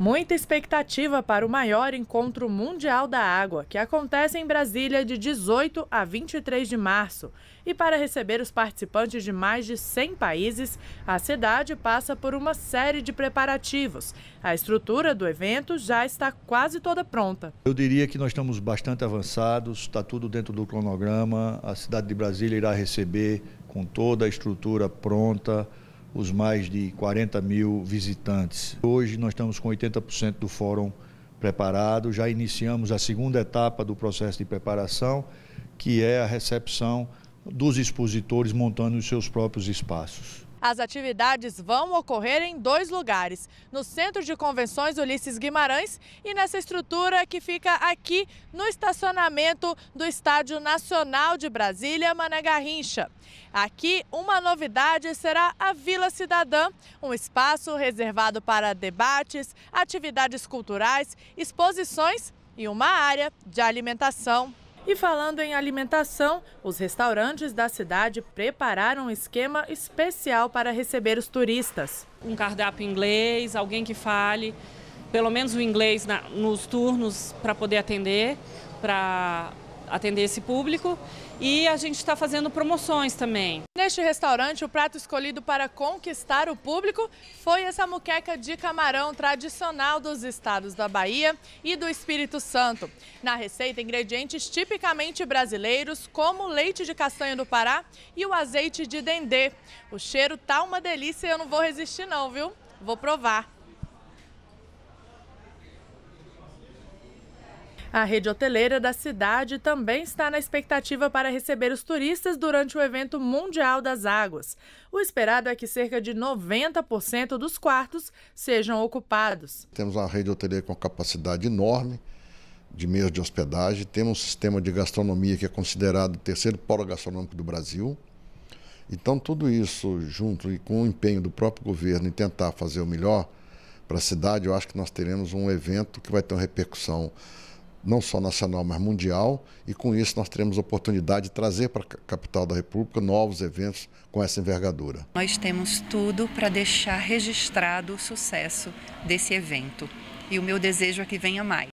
Muita expectativa para o maior encontro mundial da água, que acontece em Brasília de 18 a 23 de março. E para receber os participantes de mais de 100 países, a cidade passa por uma série de preparativos. A estrutura do evento já está quase toda pronta. Eu diria que nós estamos bastante avançados, está tudo dentro do cronograma. A cidade de Brasília irá receber com toda a estrutura pronta os mais de 40 mil visitantes. Hoje nós estamos com 80% do fórum preparado, já iniciamos a segunda etapa do processo de preparação, que é a recepção dos expositores montando os seus próprios espaços. As atividades vão ocorrer em dois lugares, no Centro de Convenções Ulisses Guimarães e nessa estrutura que fica aqui no estacionamento do Estádio Nacional de Brasília, Mané Garrincha. Aqui, uma novidade será a Vila Cidadã, um espaço reservado para debates, atividades culturais, exposições e uma área de alimentação. E falando em alimentação, os restaurantes da cidade prepararam um esquema especial para receber os turistas. Um cardápio inglês, alguém que fale pelo menos o inglês na, nos turnos para poder atender, para atender esse público e a gente está fazendo promoções também. Neste restaurante, o prato escolhido para conquistar o público foi essa muqueca de camarão tradicional dos estados da Bahia e do Espírito Santo. Na receita, ingredientes tipicamente brasileiros, como leite de castanha do Pará e o azeite de dendê. O cheiro tá uma delícia e eu não vou resistir não, viu? Vou provar. A rede hoteleira da cidade também está na expectativa para receber os turistas durante o evento Mundial das Águas. O esperado é que cerca de 90% dos quartos sejam ocupados. Temos uma rede hoteleira com capacidade enorme de meios de hospedagem, temos um sistema de gastronomia que é considerado o terceiro polo gastronômico do Brasil. Então, tudo isso junto e com o empenho do próprio governo em tentar fazer o melhor para a cidade, eu acho que nós teremos um evento que vai ter uma repercussão não só nacional, mas mundial, e com isso nós teremos a oportunidade de trazer para a capital da República novos eventos com essa envergadura. Nós temos tudo para deixar registrado o sucesso desse evento e o meu desejo é que venha mais.